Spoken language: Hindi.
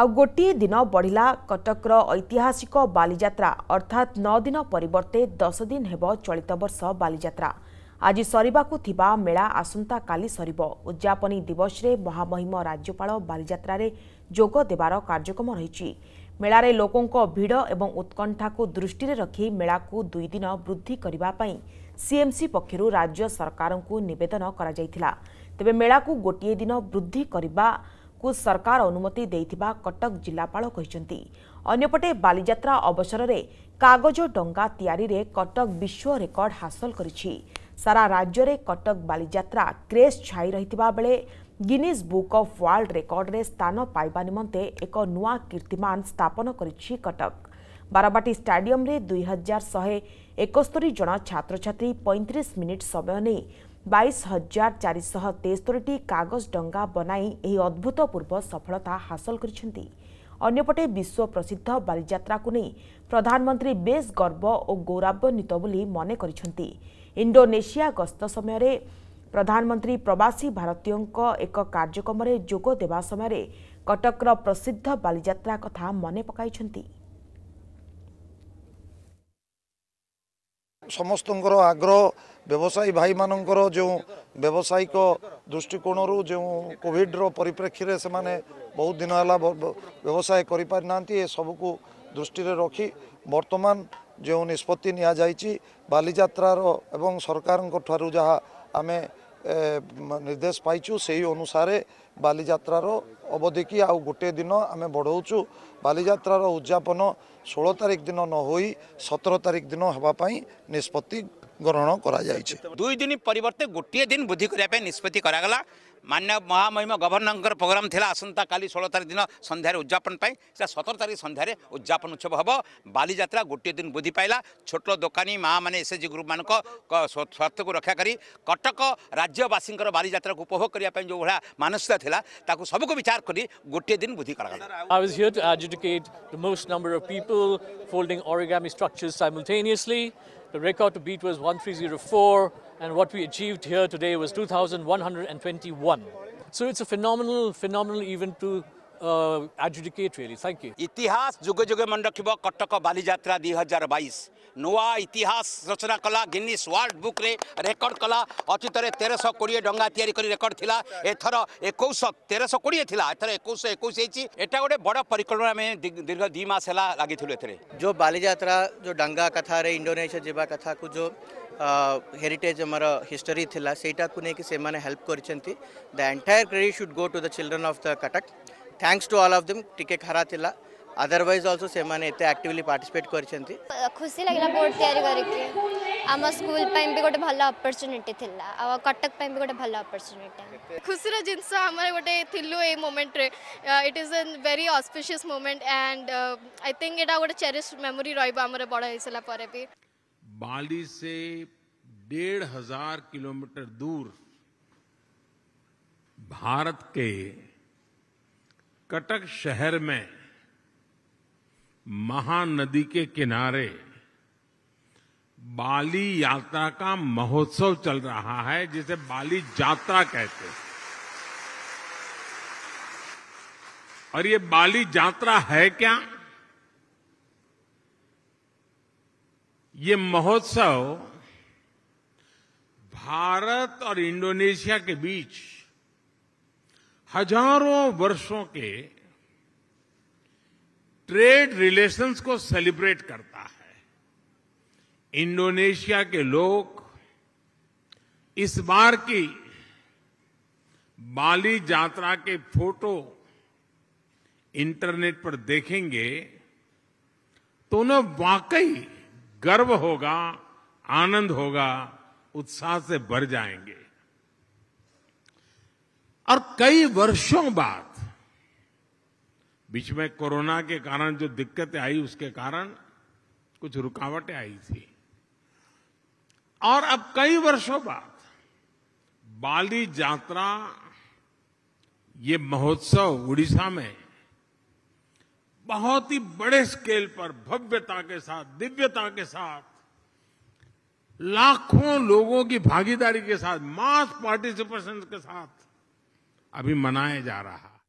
ଆଉ ଗୋଟିଏ ଦିନ ବଢ଼ିଲା କଟକର ଐତିହାସିକ ବାଲିଯାତ୍ରା ଅର୍ଥାତ୍ ନଅ ଦିନ ପରିବର୍ତ୍ତେ ଦଶ ଦିନ ହେବ ଚଳିତ ବର୍ଷ ବାଲିଯାତ୍ରା ଆଜି ସରିବାକୁ ଥିବା ମେଳା ଆସନ୍ତାକାଲି ସରିବ ଉଦ୍ଯାପନୀ ଦିବସରେ ମହାମହିମ ରାଜ୍ୟପାଳ ବାଲିଯାତ୍ରାରେ ଯୋଗ ଦେବାର କାର୍ଯ୍ୟକ୍ରମ ରହିଛି ମେଳାରେ ଲୋକଙ୍କ ଭିଡ଼ ଏବଂ ଉତ୍କଣ୍ଠାକୁ ଦୃଷ୍ଟିରେ ରଖି ମେଳାକୁ ଦୁଇ ଦିନ ବୃଦ୍ଧି କରିବା ପାଇଁ ସିଏମ୍ସି ପକ୍ଷରୁ ରାଜ୍ୟ ସରକାରଙ୍କୁ ନିବେଦନ କରାଯାଇଥିଲା ତେବେ ମେଳାକୁ ଗୋଟିଏ ଦିନ ବୃଦ୍ଧି କରିବା କୁ ସରକାର ଅନୁମତି ଦେଇଥିବା କଟକ ଜିଲ୍ଲାପାଳ କହିଛନ୍ତି ଅନ୍ୟପଟେ ବାଲିଯାତ୍ରା ଅବସରରେ କାଗଜ ଡଙ୍ଗା ତିଆରିରେ କଟକ ବିଶ୍ୱ ରେକର୍ଡ ହାସଲ କରିଛି ସାରା ରାଜ୍ୟରେ କଟକ ବାଲିଯାତ୍ରା କ୍ରେଜ୍ ଛାଇ ରହିଥିବା ବେଳେ ଗିନିଜ୍ ବୁକ୍ ଅଫ୍ ୱାର୍ଲଡ ରେକର୍ଡରେ ସ୍ଥାନ ପାଇବା ନିମନ୍ତେ ଏକ ନୂଆ କୀର୍ତ୍ତିମାନ ସ୍ଥାପନ କରିଛି କଟକ ବାରବାଟୀ ଷ୍ଟାଡିୟମରେ ଦୁଇ ହଜାର ଶହେ ଏକସ୍ତରୀ ଜଣ ଛାତ୍ରଛାତ୍ରୀ ପଇଁତିରିଶ ମିନିଟ୍ ସମୟ ନେଇ बइस हजार चारिश तेस्तोरी कागज डङ्गा बनै यो अद्भूतपूर्व सफलता हासल गरिन्छ अन्यपटे विश्व प्रसिद्ध बालित्राको नै प्रधानमंत्री बेस गर्व गौरवान्वित पनि मनक इन्डोनेसिया गस्त समय प्रधानमंत्री प्रवासी भारतीय एक कार्यक्रम कार्यक्रमले जे समय कटक र प्रसिद्ध बालित्रा कथा मन पक ସମସ୍ତଙ୍କର ଆଗ୍ରହ ବ୍ୟବସାୟୀ ଭାଇମାନଙ୍କର ଯେଉଁ ବ୍ୟବସାୟିକ ଦୃଷ୍ଟିକୋଣରୁ ଯେଉଁ କୋଭିଡ଼୍ର ପରିପ୍ରେକ୍ଷୀରେ ସେମାନେ ବହୁତ ଦିନ ହେଲା ବ୍ୟବସାୟ କରିପାରିନାହାନ୍ତି ଏସବୁକୁ ଦୃଷ୍ଟିରେ ରଖି ବର୍ତ୍ତମାନ ଯେଉଁ ନିଷ୍ପତ୍ତି ନିଆଯାଇଛି ବାଲିଯାତ୍ରାର ଏବଂ ସରକାରଙ୍କ ଠାରୁ ଯାହା ଆମେ ନିର୍ଦ୍ଦେଶ ପାଇଛୁ ସେହି ଅନୁସାରେ ବାଲିଯାତ୍ରାର ଅବଧିକି ଆଉ ଗୋଟିଏ ଦିନ ଆମେ ବଢ଼ାଉଛୁ ବାଲିଯାତ୍ରାର ଉଦ୍ଯାପନ ଷୋହଳ ତାରିଖ ଦିନ ନ ହୋଇ ସତର ତାରିଖ ଦିନ ହେବା ପାଇଁ ନିଷ୍ପତ୍ତି ଗ୍ରହଣ କରାଯାଇଛି ଦୁଇ ଦିନ ପରିବର୍ତ୍ତେ ଗୋଟିଏ ଦିନ ବୃଦ୍ଧି କରିବା ପାଇଁ ନିଷ୍ପତ୍ତି କରାଗଲା ମାନ୍ୟ ମହାମହିମ ଗଭର୍ଣ୍ଣରଙ୍କର ପ୍ରୋଗ୍ରାମ୍ ଥିଲା ଆସନ୍ତାକାଲି ଷୋହଳ ତାରିଖ ଦିନ ସନ୍ଧ୍ୟାରେ ଉଦ୍ଯାପନ ପାଇଁ ସେଟା ସତର ତାରିଖ ସନ୍ଧ୍ୟାରେ ଉଦ୍ଯାପନ ଉତ୍ସବ ହେବ ବାଲିଯାତ୍ରା ଗୋଟିଏ ଦିନ ବୃଦ୍ଧି ପାଇଲା ଛୋଟ ଦୋକାନୀ ମାଆମାନେ ଏସ୍ଏଚ୍ଜି ଗ୍ରୁପ୍ମାନଙ୍କ ସ୍ୱାର୍ଥକୁ ରକ୍ଷା କରି କଟକ ରାଜ୍ୟବାସୀଙ୍କର ବାଲିଯାତ୍ରାକୁ ଉପଭୋଗ କରିବା ପାଇଁ ଯେଉଁଭଳିଆ ମାନସିକତା ଥିଲା ତାକୁ ସବୁକୁ ବିଚାର କରି ଗୋଟିଏ ଦିନ ବୃଦ୍ଧି କରାଗଲା I was here to adjudicate the most number of people folding origami structures simultaneously. The record to beat was 1304. and what we achieved here today was 2,121. So it's a phenomenal, phenomenal event to uh, adjudicate, really. Thank you. Itihas juge juge mandakibo kotoko bali jatra 2022. Noa itihas rochana kala Guinness World Book re record kala. Achitare 1300 kuriye donga tiari kori record thila. Ethara ekusa 1300 kuriye thila. Ethara ekusa ekusa echi. Eta gorde bada parikalona me dirga di masela lagithule thre. Jo bali jatra jo donga katha re Indonesia jiba katha kujo. Heritage आमर हिस्टोरी थिला सेटा को लेकिन से मैंने हेल्प करछंती the entire credit should go to the children of the Cuttack thanks to all of them टिके खरा थिला अदरवाइज आल्सो से एक्टिवली पार्टिसिपेट करछंती खुशी लागला बोर्ड तयारी स्कूल भी गोटे भल अपॉर्चुनिटी कटक भी गोटे भल अपॉर्चुनिटी खुशी रो गोटे मोमेंट रे it is a very auspicious moment and I think एटा गोटे चेरिश मेमोरी रहबो हमर बड़ भी बाली से डेढ़ हजार किलोमीटर दूर भारत के कटक शहर में महानदी के किनारे बाली यात्रा का महोत्सव चल रहा है जिसे बाली यात्रा कहते हैं और ये बाली यात्रा है क्या ये महोत्सव भारत और इंडोनेशिया के बीच हजारों वर्षों के ट्रेड रिलेशंस को सेलिब्रेट करता है इंडोनेशिया के लोग इस बार की बाली यात्रा के फोटो इंटरनेट पर देखेंगे तो उन्हें वाकई गर्व होगा आनंद होगा उत्साह से भर जाएंगे और कई वर्षों बाद बीच में कोरोना के कारण जो दिक्कतें आई उसके कारण कुछ रुकावटें आई थी और अब कई वर्षों बाद बाली यात्रा ये महोत्सव उड़ीसा में बहुत ही बड़े स्केल पर भव्यता के साथ दिव्यता के साथ लाखों लोगों की भागीदारी के साथ मास पार्टिसिपेशन के साथ अभी मनाया जा रहा है